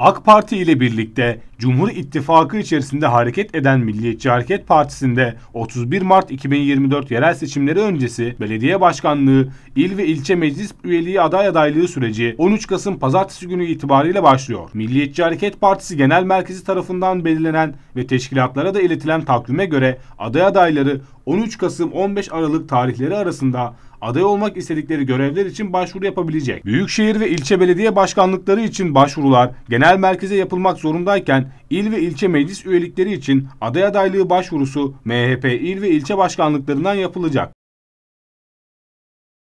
AK Parti ile birlikte Cumhur İttifakı içerisinde hareket eden Milliyetçi Hareket Partisi'nde 31 Mart 2024 yerel seçimleri öncesi belediye başkanlığı, il ve ilçe meclis üyeliği aday adaylığı süreci 13 Kasım pazartesi günü itibariyle başlıyor. Milliyetçi Hareket Partisi Genel Merkezi tarafından belirlenen ve teşkilatlara da iletilen takvime göre aday adayları 13 Kasım 15 Aralık tarihleri arasında aday olmak istedikleri görevler için başvuru yapabilecek. Büyükşehir ve ilçe belediye başkanlıkları için başvurular genel merkeze yapılmak zorundayken il ve ilçe meclis üyelikleri için aday adaylığı başvurusu MHP il ve ilçe başkanlıklarından yapılacak.